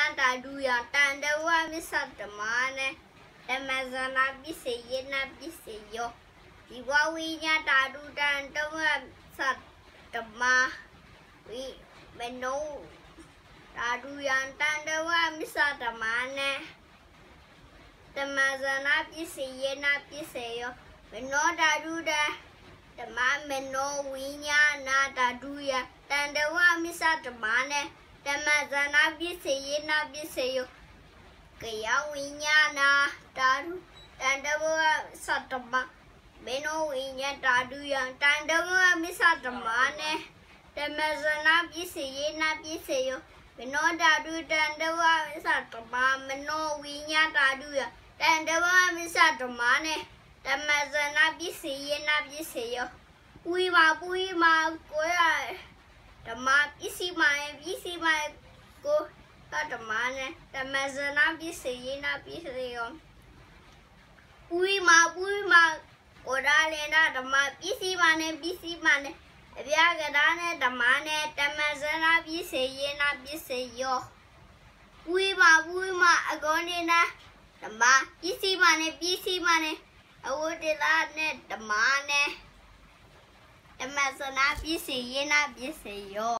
ညာတာဒူယတန်တဝမစ္စတမနဲ့ဓမ္မဇနာပစ္စယေနပစ္စယောဒီဝဝိညာတာဒူတန်တဝသတ္တမဝိမနောတာဒူယတန်တဝမစ္စတမနဲ့ဓမ္မဇနာပစ္စယေနပစ္စယောမနောတာဒူတန်ဓမ္မမနောဝိညာနာတာဒူယတန်တဝမစ္စတမနဲ့ဓမ္မဇာနာပစ္စယေနာပစ္စယောကယဝိညာနာတာရုတန်တဘောသတ္တမမေနောဝိညာတာတုယံတန်တဘောမစ္စတမနေဓမ္မဇာနာပစ္စယေနာပစ္စယောမနောတာတုတန်တဘောမစ္စတမမနောဝိညာတာတုယံတန်တဘောမစ္စတမနေဓမ္မဇာနာပစ္စယေနာပစ္စယောဝိမာပူဝိမာကိုရဓမ္မပစ္စည်းမယပစ္စကိုတတမနဲ့တမဇနာပစ္စည်းနာပစ္စည်းရောပူရီမာပူရီမာကိုဒါလင်နာဓမ္မပစ္စည်းမာနဲ့ပစ္စည်းမာနဲ့အပြာကဒါနဲ့ဓမ္မနဲ့တမဇနာပစ္စည်းနာပစ္စည်းရောပူရီမာပူရီမာအကောနေနာဓမ္မပစ္စည်းမာနဲ့ပစ္စည်းမာနဲ့အဝတ္တလာနဲ့ဓမ္မနဲ့တမဇနာပစ္စည်းနာပစ္စည်းရော